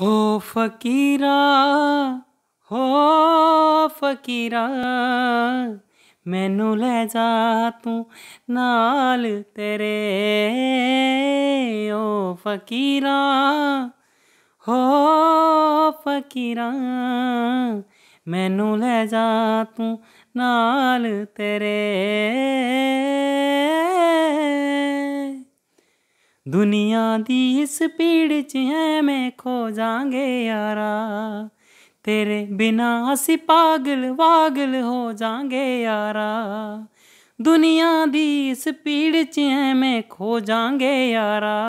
ਹੋ ਫਕੀਰਾ ਹੋ ਫਕੀਰਾ ਮੈਨੂੰ ਲੈ ਜਾ ਤੂੰ ਨਾਲ ਤੇਰੇ ਓ ਫਕੀਰਾ ਹੋ ਫਕੀਰਾ ਮੈਨੂੰ ਲੈ ਜਾ ਤੂੰ ਨਾਲ ਤੇਰੇ ਦੁਨੀਆ ਦੀ ਇਸ ਪੀੜ 'ਚ ਐ ਮੈਂ ਖੋ ਜਾਾਂਗੇ ਯਾਰਾ ਤੇਰੇ ਬਿਨਾ ਅਸੀਂ ਪਾਗਲ ਵਾਗਲ ਹੋ ਜਾਾਂਗੇ ਯਾਰਾ ਦੁਨੀਆ ਦੀ ਇਸ ਪੀੜ 'ਚ ਐ ਮੈਂ ਖੋ ਜਾਾਂਗੇ ਯਾਰਾ